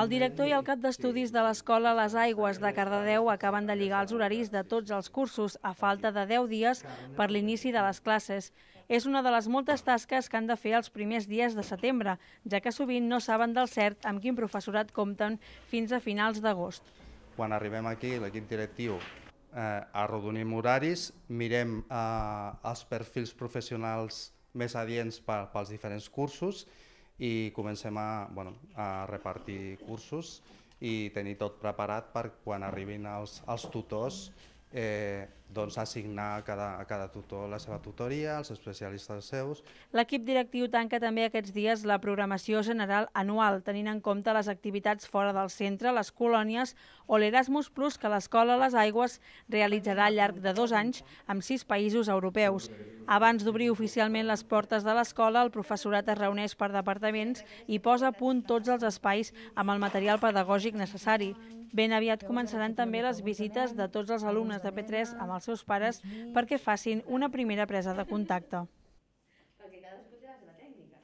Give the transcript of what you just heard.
El director i el cap d'estudis de l'escola Les Aigües de Cardedeu acaben de lligar els horaris de tots els cursos a falta de 10 dies per l'inici de les classes. És una de les moltes tasques que han de fer els primers dies de setembre, ja que sovint no saben del cert amb quin professorat compten fins a finals d'agost. Quan arribem aquí, l'equip directiu eh, arrodonim horaris, mirem eh, els perfils professionals més adients pels diferents cursos i comencem a, bueno, a repartir cursos i tenir tot preparat per quan arribin els, els tutors eh, doncs, assignar a cada, a cada tutor la seva tutoria, els especialistes seus. L'equip directiu tanca també aquests dies la programació general anual, tenint en compte les activitats fora del centre, les colònies o l'Erasmus Plus que l'Escola Les Aigües realitzarà al llarg de dos anys amb sis països europeus. Abans d'obrir oficialment les portes de l'escola, el professorat es reuneix per departaments i posa a punt tots els espais amb el material pedagògic necessari. Ben aviat començaran també les visites de tots els alumnes de P3 amb els els seus pares perquè facin una primera presa de contacte. Perquè cadascú té la seva tècnica.